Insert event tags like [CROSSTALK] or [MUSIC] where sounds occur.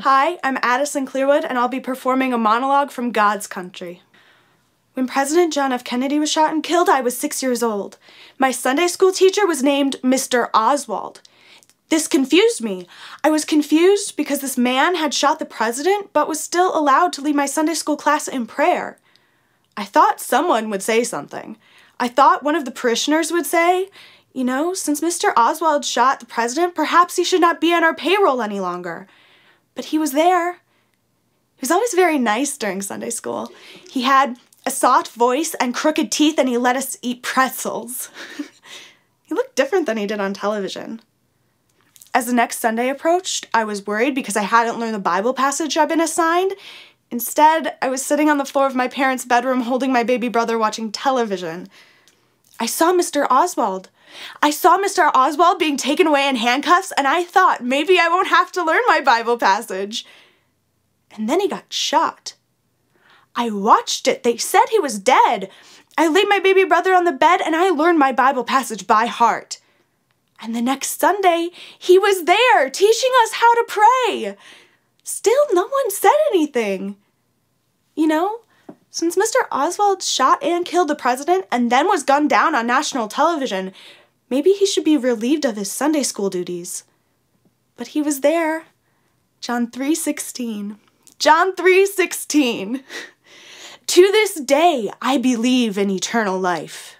Hi, I'm Addison Clearwood, and I'll be performing a monologue from God's Country. When President John F. Kennedy was shot and killed, I was six years old. My Sunday school teacher was named Mr. Oswald. This confused me. I was confused because this man had shot the president, but was still allowed to lead my Sunday school class in prayer. I thought someone would say something. I thought one of the parishioners would say, you know, since Mr. Oswald shot the president, perhaps he should not be on our payroll any longer but he was there. He was always very nice during Sunday school. He had a soft voice and crooked teeth, and he let us eat pretzels. [LAUGHS] he looked different than he did on television. As the next Sunday approached, I was worried because I hadn't learned the Bible passage I'd been assigned. Instead, I was sitting on the floor of my parents' bedroom holding my baby brother watching television. I saw Mr. Oswald. I saw Mr. Oswald being taken away in handcuffs, and I thought maybe I won't have to learn my Bible passage. And then he got shot. I watched it. They said he was dead. I laid my baby brother on the bed and I learned my Bible passage by heart. And the next Sunday, he was there teaching us how to pray. Still, no one said anything. You know, since Mr. Oswald shot and killed the president and then was gunned down on national television, maybe he should be relieved of his Sunday school duties. But he was there. John 3:16. John 3:16. [LAUGHS] to this day I believe in eternal life.